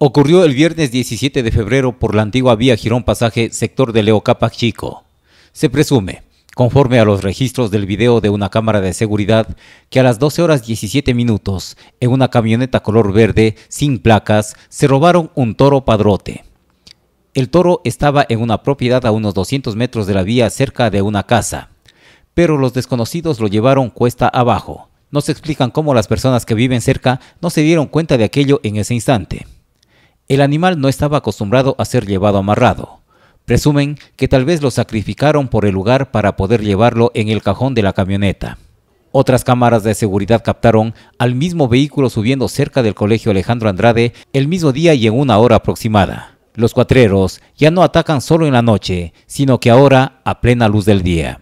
ocurrió el viernes 17 de febrero por la antigua vía Girón Pasaje, sector de Leocapac Chico. Se presume, conforme a los registros del video de una cámara de seguridad, que a las 12 horas 17 minutos, en una camioneta color verde, sin placas, se robaron un toro padrote. El toro estaba en una propiedad a unos 200 metros de la vía cerca de una casa, pero los desconocidos lo llevaron cuesta abajo. No se explican cómo las personas que viven cerca no se dieron cuenta de aquello en ese instante. El animal no estaba acostumbrado a ser llevado amarrado. Presumen que tal vez lo sacrificaron por el lugar para poder llevarlo en el cajón de la camioneta. Otras cámaras de seguridad captaron al mismo vehículo subiendo cerca del colegio Alejandro Andrade el mismo día y en una hora aproximada. Los cuatreros ya no atacan solo en la noche, sino que ahora a plena luz del día.